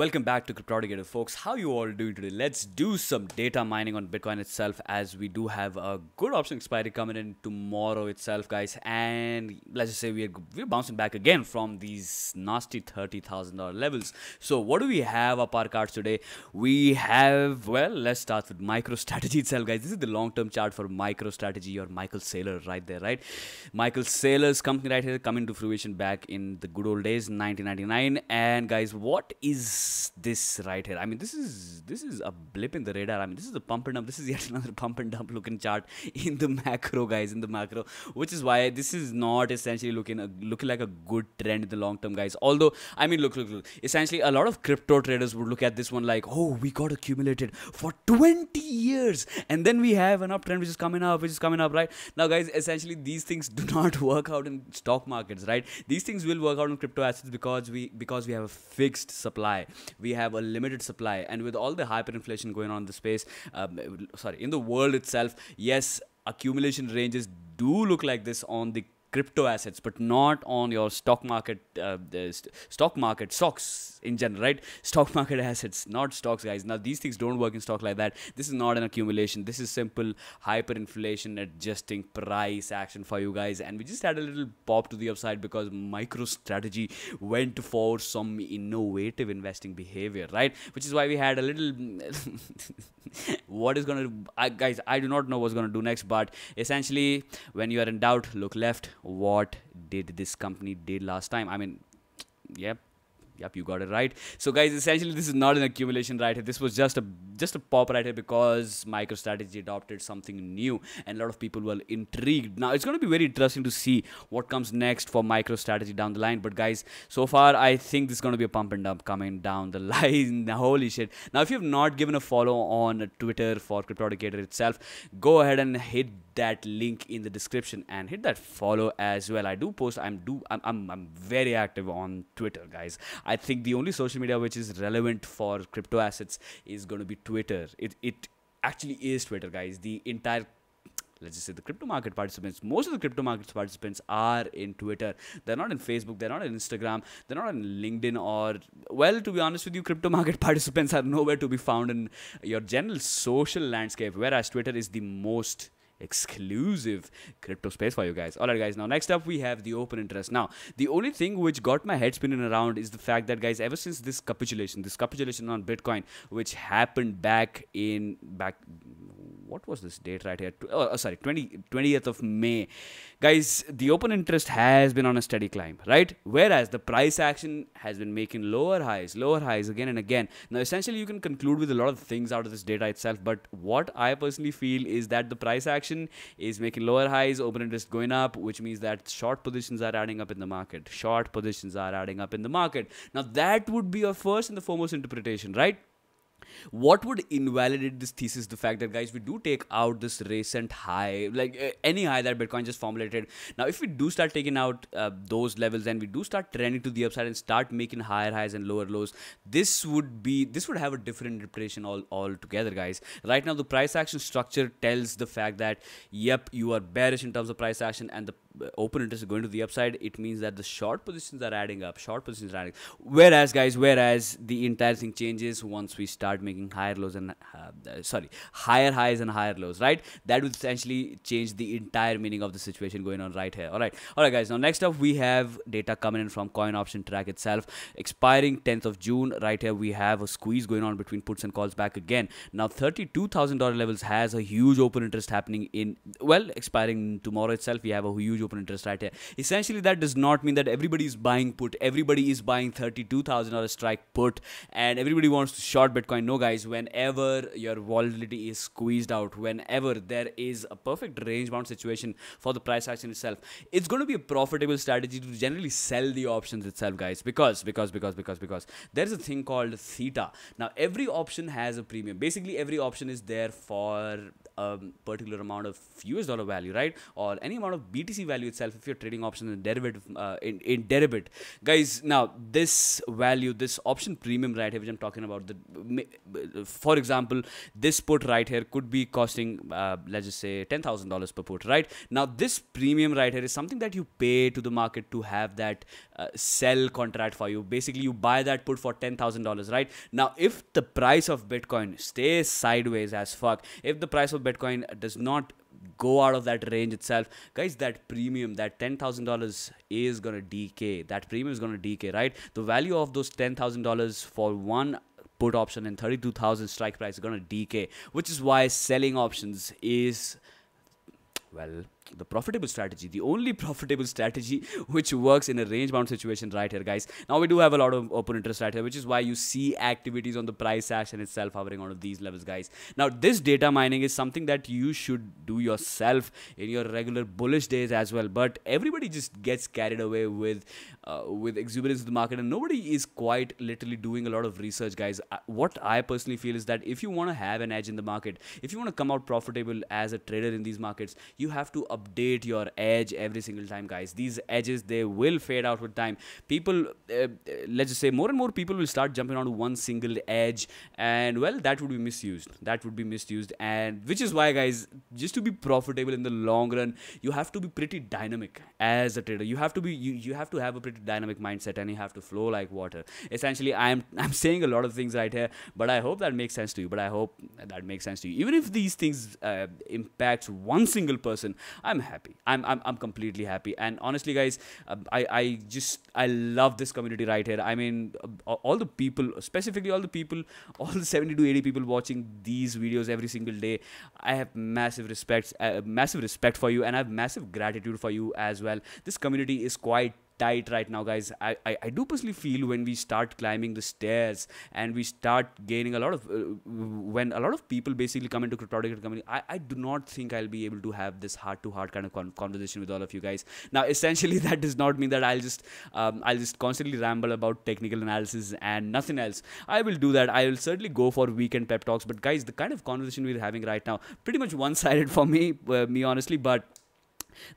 Welcome back to Cryptotigator folks. How you all doing today? Let's do some data mining on Bitcoin itself as we do have a good option expiry coming in tomorrow itself guys. And let's just say we're, we're bouncing back again from these nasty $30,000 levels. So what do we have up our cards today? We have, well, let's start with MicroStrategy itself guys. This is the long-term chart for MicroStrategy or Michael Saylor right there, right? Michael Saylor's company right here coming to fruition back in the good old days, 1999. And guys, what is this right here i mean this is this is a blip in the radar i mean this is a pump and dump this is yet another pump and dump looking chart in the macro guys in the macro which is why this is not essentially looking looking like a good trend in the long term guys although i mean look look look essentially a lot of crypto traders would look at this one like oh we got accumulated for 20 years and then we have an uptrend which is coming up which is coming up right now guys essentially these things do not work out in stock markets right these things will work out in crypto assets because we because we have a fixed supply we have a limited supply and with all the hyperinflation going on in the space um, sorry in the world itself yes accumulation ranges do look like this on the crypto assets but not on your stock market uh, st stock market stocks in general right stock market assets not stocks guys now these things don't work in stock like that this is not an accumulation this is simple hyperinflation adjusting price action for you guys and we just had a little pop to the upside because microstrategy went for some innovative investing behavior right which is why we had a little what is going to guys i do not know what's going to do next but essentially when you are in doubt look left what did this company did last time i mean yep yep you got it right so guys essentially this is not an accumulation right here this was just a just a pop right here because microstrategy adopted something new and a lot of people were intrigued now it's going to be very interesting to see what comes next for microstrategy down the line but guys so far i think this is going to be a pump and dump coming down the line holy shit now if you've not given a follow on twitter for crypto itself go ahead and hit that link in the description and hit that follow as well. I do post. I'm do. I'm, I'm, I'm very active on Twitter, guys. I think the only social media which is relevant for crypto assets is going to be Twitter. It it actually is Twitter, guys. The entire let's just say the crypto market participants most of the crypto markets participants are in twitter they're not in facebook they're not in instagram they're not in linkedin or well to be honest with you crypto market participants are nowhere to be found in your general social landscape whereas twitter is the most exclusive crypto space for you guys. All right, guys. Now, next up, we have the open interest. Now, the only thing which got my head spinning around is the fact that, guys, ever since this capitulation, this capitulation on Bitcoin, which happened back in back what was this date right here? Oh, oh, sorry, 20, 20th of May. Guys, the open interest has been on a steady climb, right? Whereas the price action has been making lower highs, lower highs again and again. Now, essentially, you can conclude with a lot of things out of this data itself, but what I personally feel is that the price action is making lower highs, open interest going up, which means that short positions are adding up in the market. Short positions are adding up in the market. Now, that would be your first and the foremost interpretation, right? what would invalidate this thesis the fact that guys we do take out this recent high like uh, any high that bitcoin just formulated now if we do start taking out uh, those levels and we do start trending to the upside and start making higher highs and lower lows this would be this would have a different interpretation all altogether guys right now the price action structure tells the fact that yep you are bearish in terms of price action and the open interest is going to the upside, it means that the short positions are adding up. Short positions are adding. Whereas, guys, whereas the entire thing changes once we start making higher lows and uh, uh, sorry, higher highs and higher lows, right? That would essentially change the entire meaning of the situation going on right here. All right, all right, guys. Now next up, we have data coming in from Coin Option Track itself, expiring 10th of June. Right here, we have a squeeze going on between puts and calls back again. Now thirty-two thousand dollar levels has a huge open interest happening in well, expiring tomorrow itself. We have a huge huge open interest right here. Essentially, that does not mean that everybody is buying put. Everybody is buying $32,000 strike put and everybody wants to short Bitcoin. No, guys, whenever your volatility is squeezed out, whenever there is a perfect range bound situation for the price action itself, it's going to be a profitable strategy to generally sell the options itself, guys, because, because, because, because, because there's a thing called theta. Now, every option has a premium. Basically, every option is there for a particular amount of US dollar value, right? Or any amount of BTC value itself if you're trading options in derivative uh, in, in derivative, Guys, now this value, this option premium right here, which I'm talking about, the for example, this put right here could be costing, uh, let's just say $10,000 per put, right? Now this premium right here is something that you pay to the market to have that uh, sell contract for you. Basically, you buy that put for $10,000, right? Now, if the price of Bitcoin stays sideways as fuck, if the price of Bitcoin Bitcoin does not go out of that range itself, guys, that premium, that $10,000 is going to decay. That premium is going to decay, right? The value of those $10,000 for one put option and 32,000 strike price is going to decay, which is why selling options is, well, the profitable strategy, the only profitable strategy which works in a range bound situation right here, guys. Now we do have a lot of open interest right here, which is why you see activities on the price action itself hovering on these levels, guys. Now this data mining is something that you should do yourself in your regular bullish days as well. But everybody just gets carried away with uh, with exuberance of the market, and nobody is quite literally doing a lot of research, guys. Uh, what I personally feel is that if you want to have an edge in the market, if you want to come out profitable as a trader in these markets, you have to update your edge every single time guys these edges they will fade out with time people uh, uh, let's just say more and more people will start jumping onto one single edge and well that would be misused that would be misused and which is why guys just to be profitable in the long run you have to be pretty dynamic as a trader you have to be you, you have to have a pretty dynamic mindset and you have to flow like water essentially i am i'm saying a lot of things right here but i hope that makes sense to you but i hope that makes sense to you even if these things uh, impact one single person I'm happy. I'm I'm, I'm completely happy. And honestly, guys, um, I I just I love this community right here. I mean, all the people, specifically all the people, all the 70 to 80 people watching these videos every single day. I have massive respect, uh, massive respect for you, and I have massive gratitude for you as well. This community is quite tight right now, guys. I, I, I do personally feel when we start climbing the stairs and we start gaining a lot of, uh, when a lot of people basically come into cryptographic company, I, I do not think I'll be able to have this heart to heart kind of con- conversation with all of you guys. Now, essentially, that does not mean that I'll just, um, I'll just constantly ramble about technical analysis and nothing else. I will do that. I will certainly go for weekend pep talks. But guys, the kind of conversation we're having right now, pretty much one sided for me, uh, me honestly, but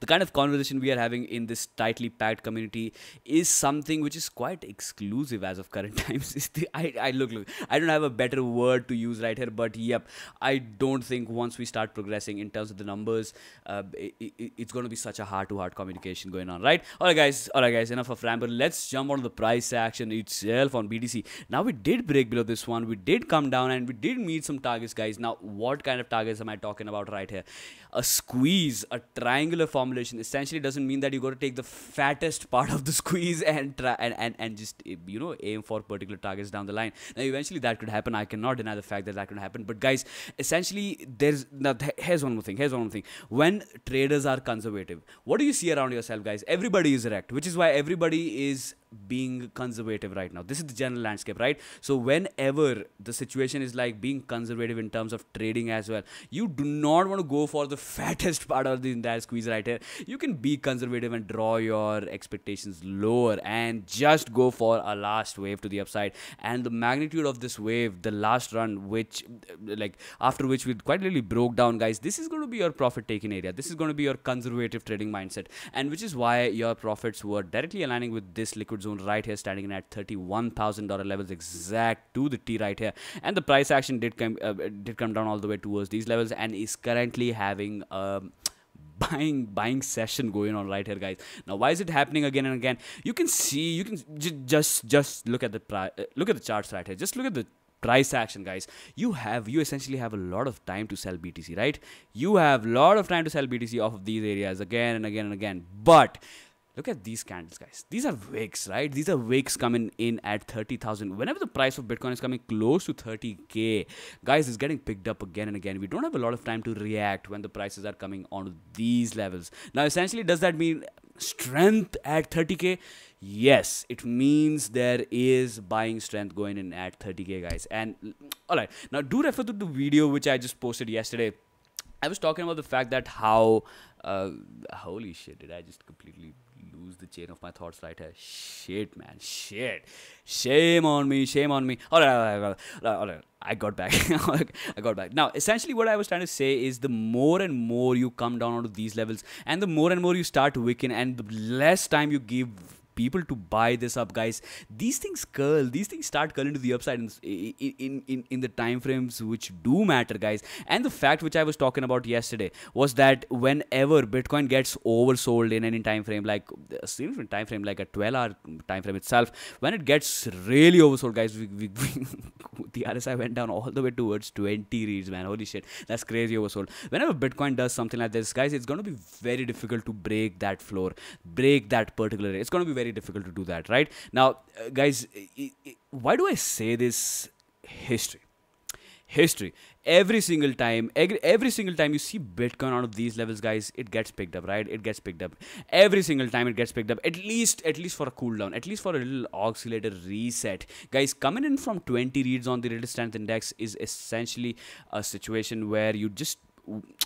the kind of conversation we are having in this tightly packed community is something which is quite exclusive as of current times the I, I look look i don't have a better word to use right here but yep i don't think once we start progressing in terms of the numbers uh, it, it, it's going to be such a heart to heart communication going on right all right guys all right guys enough of ramble let's jump on the price action itself on bdc now we did break below this one we did come down and we did meet some targets guys now what kind of targets am i talking about right here a squeeze, a triangular formulation, essentially doesn't mean that you got to take the fattest part of the squeeze and try and, and, and just you know aim for particular targets down the line. Now, eventually that could happen. I cannot deny the fact that that could happen. But guys, essentially, there's now th here's one more thing. Here's one more thing. When traders are conservative, what do you see around yourself, guys? Everybody is erect, which is why everybody is being conservative right now. This is the general landscape, right? So whenever the situation is like being conservative in terms of trading as well, you do not want to go for the fattest part of the entire squeeze right here. You can be conservative and draw your expectations lower and just go for a last wave to the upside. And the magnitude of this wave, the last run, which like after which we quite literally broke down, guys. This is going to be your profit taking area. This is going to be your conservative trading mindset, and which is why your profits were directly aligning with this liquid zone right here standing in at $31,000 levels exact to the T right here and the price action did come uh, did come down all the way towards these levels and is currently having um, buying buying session going on right here guys now why is it happening again and again you can see you can just just look at the price uh, look at the charts right here just look at the price action guys you have you essentially have a lot of time to sell btc right you have a lot of time to sell btc off of these areas again and again and again but Look at these candles, guys. These are wicks, right? These are wicks coming in at 30,000. Whenever the price of Bitcoin is coming close to 30K, guys, it's getting picked up again and again. We don't have a lot of time to react when the prices are coming on these levels. Now, essentially, does that mean strength at 30K? Yes, it means there is buying strength going in at 30K, guys. And all right, now do refer to the video which I just posted yesterday. I was talking about the fact that how. Uh, holy shit, did I just completely lose the chain of my thoughts right here. Shit, man. Shit. Shame on me. Shame on me. All right, all right, all right. All right. I got back. I got back. Now, essentially, what I was trying to say is the more and more you come down onto these levels, and the more and more you start wicking, and the less time you give people to buy this up guys these things curl these things start curling to the upside in in in, in the time frames which do matter guys and the fact which i was talking about yesterday was that whenever bitcoin gets oversold in any time frame like uh, a significant time frame like a 12 hour time frame itself when it gets really oversold guys we, we, we the rsi went down all the way towards 20 reads man holy shit that's crazy oversold whenever bitcoin does something like this guys it's going to be very difficult to break that floor break that particular it's going to be very very difficult to do that, right? Now, uh, guys, why do I say this? History history every single time every single time you see bitcoin out of these levels guys it gets picked up right it gets picked up every single time it gets picked up at least at least for a cool down at least for a little oscillator reset guys coming in from 20 reads on the resistance index is essentially a situation where you just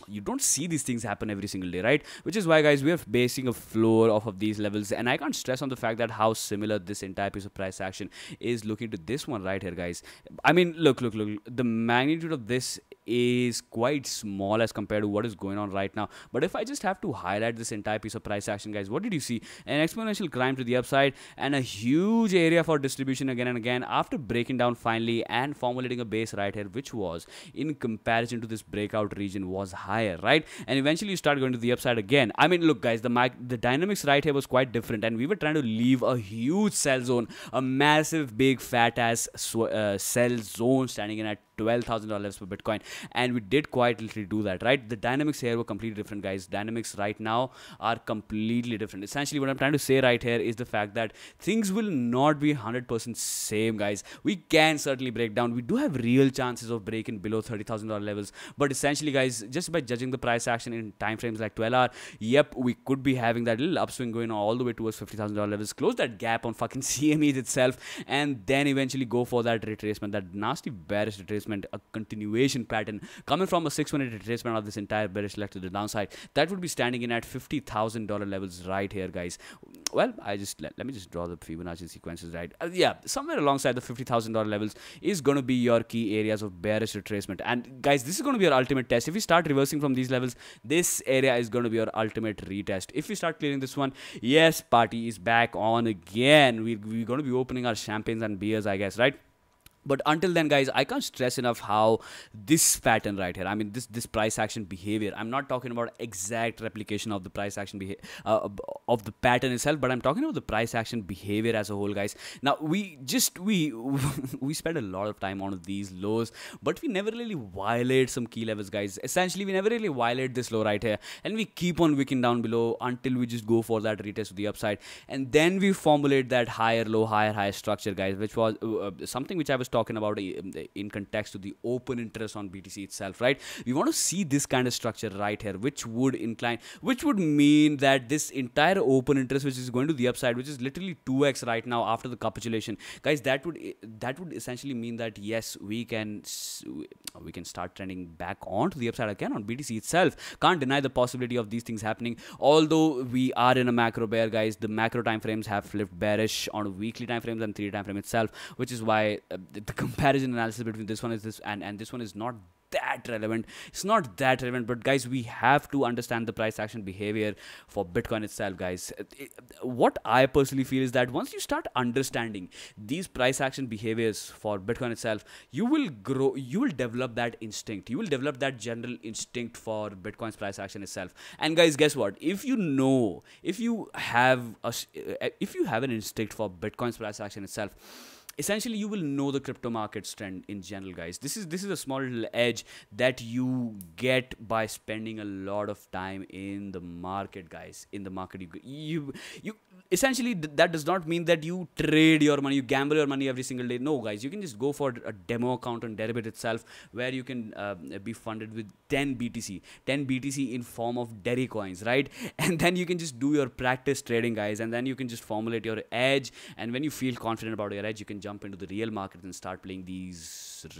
you don't see these things happen every single day, right? Which is why, guys, we are basing a floor off of these levels. And I can't stress on the fact that how similar this entire piece of price action is looking to this one right here, guys. I mean, look, look, look. The magnitude of this is quite small as compared to what is going on right now. But if I just have to highlight this entire piece of price action, guys, what did you see? An exponential climb to the upside and a huge area for distribution again and again after breaking down finally and formulating a base right here, which was in comparison to this breakout region was higher, right? And eventually you start going to the upside again. I mean, look, guys, the the dynamics right here was quite different, and we were trying to leave a huge sell zone, a massive, big, fat ass uh, sell zone standing in at $12,000 per Bitcoin. And we did quite literally do that, right? The dynamics here were completely different, guys. Dynamics right now are completely different. Essentially, what I'm trying to say right here is the fact that things will not be 100% same, guys. We can certainly break down. We do have real chances of breaking below $30,000 levels. But essentially, guys, just by judging the price action in time frames like 12 hour, yep, we could be having that little upswing going all the way towards $50,000 levels. Close that gap on fucking CMEs itself and then eventually go for that retracement, that nasty bearish retracement retracement, a continuation pattern coming from a six minute retracement of this entire bearish leg to the downside. That would be standing in at $50,000 levels right here, guys. Well, I just let, let me just draw the Fibonacci sequences right. Uh, yeah, somewhere alongside the $50,000 levels is going to be your key areas of bearish retracement. And guys, this is going to be your ultimate test. If we start reversing from these levels, this area is going to be your ultimate retest. If we start clearing this one, yes, party is back on again. We, we're going to be opening our champagnes and beers, I guess, right? but until then guys i can't stress enough how this pattern right here i mean this this price action behavior i'm not talking about exact replication of the price action behavior uh, of the pattern itself but i'm talking about the price action behavior as a whole guys now we just we we spend a lot of time on these lows but we never really violate some key levels guys essentially we never really violate this low right here and we keep on wicking down below until we just go for that retest to the upside and then we formulate that higher low higher higher structure guys which was uh, something which i was talking about um, in context to the open interest on BTC itself, right? We want to see this kind of structure right here, which would incline, which would mean that this entire open interest, which is going to the upside, which is literally 2x right now after the capitulation, guys, that would eh, that would essentially mean that yes, we can uh, we can start trending back onto the upside again on BTC itself. Can't deny the possibility of these things happening. Although we are in a macro bear, guys, the macro time frames have flipped bearish on weekly time frames and three time frame itself, which is why uh, the comparison analysis between this one is this and and this one is not that relevant it's not that relevant but guys we have to understand the price action behavior for bitcoin itself guys what i personally feel is that once you start understanding these price action behaviors for bitcoin itself you will grow you will develop that instinct you will develop that general instinct for bitcoin's price action itself and guys guess what if you know if you have a if you have an instinct for bitcoin's price action itself essentially you will know the crypto markets trend in general guys this is this is a small little edge that you get by spending a lot of time in the market guys in the market you you, you essentially th- that does not mean that you trade your money you gamble your money every single day no guys you can just go for a demo account on deribit itself where you can uh, be funded with 10 btc 10 btc in form of derry coins right and then you can just do your practice trading guys and then you can just formulate your edge and when you feel confident about your edge you can jump into the real market and start playing these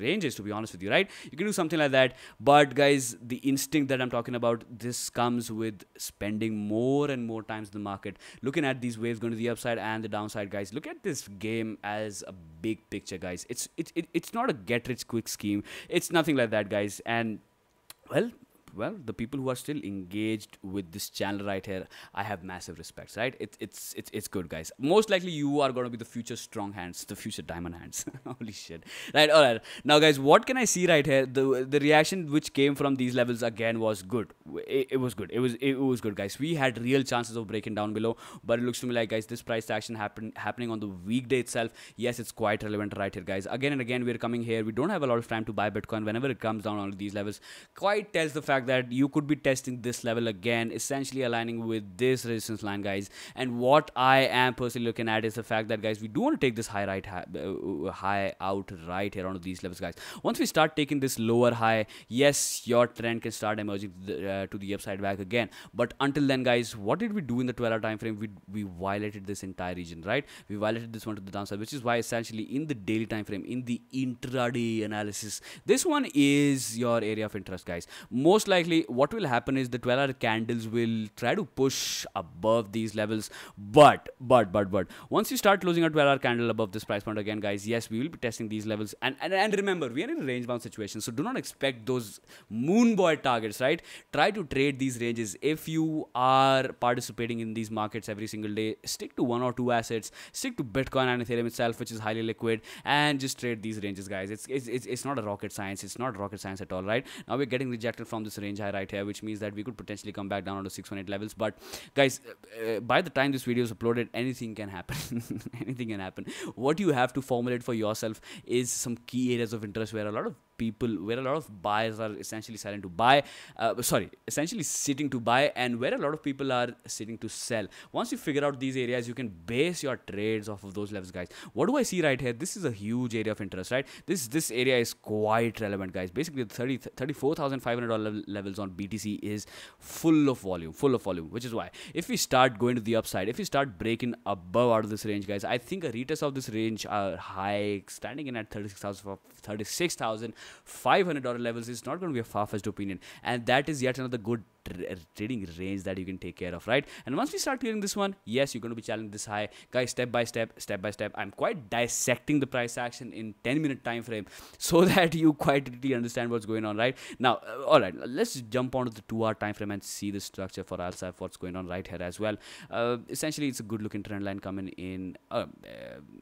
ranges, to be honest with you, right? You can do something like that. But guys, the instinct that I'm talking about, this comes with spending more and more times in the market, looking at these waves going to the upside and the downside, guys. Look at this game as a big picture, guys. It's it, it it's not a get rich quick scheme. It's nothing like that, guys. And well, well the people who are still engaged with this channel right here i have massive respects right It's it's it's it's good guys most likely you are going to be the future strong hands the future diamond hands holy shit right all right now guys what can i see right here the the reaction which came from these levels again was good it, it was good it was it was good guys we had real chances of breaking down below but it looks to me like guys this price action happen happening on the weekday itself yes it's quite relevant right here guys again and again we're coming here we don't have a lot of time to buy bitcoin whenever it comes down on these levels quite tells the fact fact that you could be testing this level again, essentially aligning with this resistance line, guys. And what I am personally looking at is the fact that, guys, we do want to take this high right, high, uh, uh, high out right here onto these levels, guys. Once we start taking this lower high, yes, your trend can start emerging to the, uh, to the upside back again. But until then, guys, what did we do in the 12 hour time frame? We, we violated this entire region, right? We violated this one to the downside, which is why essentially in the daily time frame, in the intraday analysis, this one is your area of interest, guys. Most likely likely what will happen is the 12 hour candles will try to push above these levels but but but but once you start closing a 12 hour candle above this price point again guys yes we will be testing these levels and and, and remember we are in a range bound situation so do not expect those moon boy targets right try to trade these ranges if you are participating in these markets every single day stick to one or two assets stick to bitcoin and ethereum itself which is highly liquid and just trade these ranges guys it's it's it's, it's not a rocket science it's not rocket science at all right now we're getting rejected from this range high right here which means that we could potentially come back down onto 618 levels but guys uh, uh, by the time this video is uploaded anything can happen anything can happen what you have to formulate for yourself is some key areas of interest where a lot of people where a lot of buyers are essentially selling to buy uh, sorry essentially sitting to buy and where a lot of people are sitting to sell once you figure out these areas you can base your trades off of those levels guys what do i see right here this is a huge area of interest right this this area is quite relevant guys basically the 30 $34500 levels on btc is full of volume full of volume which is why if we start going to the upside if we start breaking above out of this range guys i think a retest of this range are uh, high standing in at 36000 36, $500 levels is not going to be a far-fetched opinion and that is yet another good uh, trading range that you can take care of, right? And once we start clearing this one, yes, you're going to be challenged this high, guys. Step by step, step by step. I'm quite dissecting the price action in 10 minute time frame so that you quite really understand what's going on, right? Now, uh, all right, let's jump onto the two hour time frame and see the structure for Alsaf, what's going on right here as well. Uh, essentially, it's a good looking trend line coming in. Uh,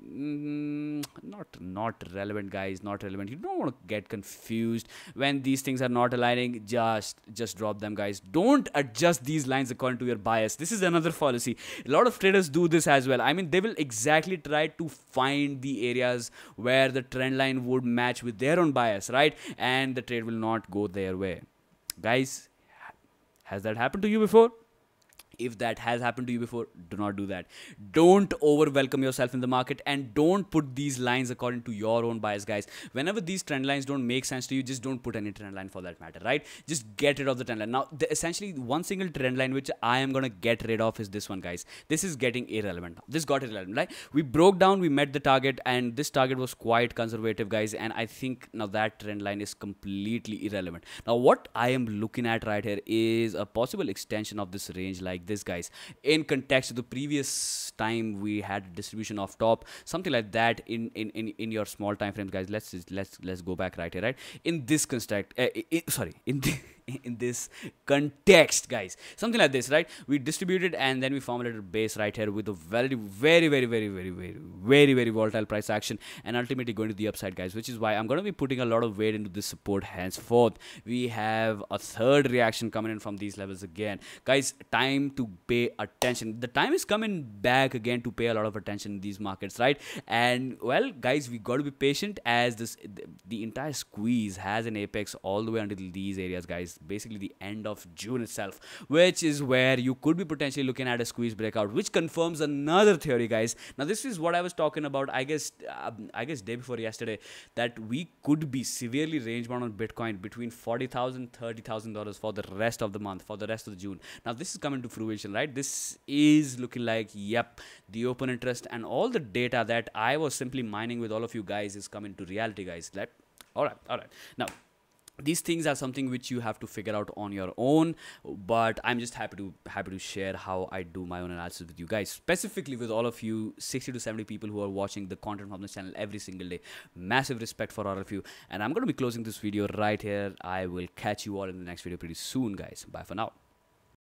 mm, not not relevant, guys. Not relevant. You don't want to get confused when these things are not aligning. Just just drop them, guys don't adjust these lines according to your bias. This is another fallacy. A lot of traders do this as well. I mean, they will exactly try to find the areas where the trend line would match with their own bias, right? And the trade will not go their way. Guys, has that happened to you before? if that has happened to you before do not do that don't overwhelm yourself in the market and don't put these lines according to your own bias guys whenever these trend lines don't make sense to you just don't put any trend line for that matter right just get rid of the trend line now the, essentially one single trend line which i am going to get rid of is this one guys this is getting irrelevant this got irrelevant right we broke down we met the target and this target was quite conservative guys and i think now that trend line is completely irrelevant now what i am looking at right here is a possible extension of this range like like this guys in context to the previous time we had distribution of top something like that in in in, in your small time frames guys let's let's let's go back right here right in this construct uh, sorry in the in this context guys something like this right we distributed and then we formulated base right here with a very very very very very very very very volatile price action and ultimately going to the upside guys which is why i'm going to be putting a lot of weight into this support henceforth we have a third reaction coming in from these levels again guys time to pay attention the time is coming back again to pay a lot of attention in these markets right and well guys we got to be patient as this the entire squeeze has an apex all the way until these areas guys is basically the end of June itself, which is where you could be potentially looking at a squeeze breakout, which confirms another theory, guys. Now, this is what I was talking about. I guess, um, I guess, day before yesterday, that we could be severely range bound on Bitcoin between forty thousand, thirty thousand dollars for the rest of the month, for the rest of the June. Now, this is coming to fruition, right? This is looking like, yep, the open interest and all the data that I was simply mining with all of you guys is coming to reality, guys. Let all right, all right. Now, these things are something which you have to figure out on your own but i'm just happy to happy to share how i do my own analysis with you guys specifically with all of you 60 to 70 people who are watching the content from this channel every single day massive respect for all of you and i'm going to be closing this video right here i will catch you all in the next video pretty soon guys bye for now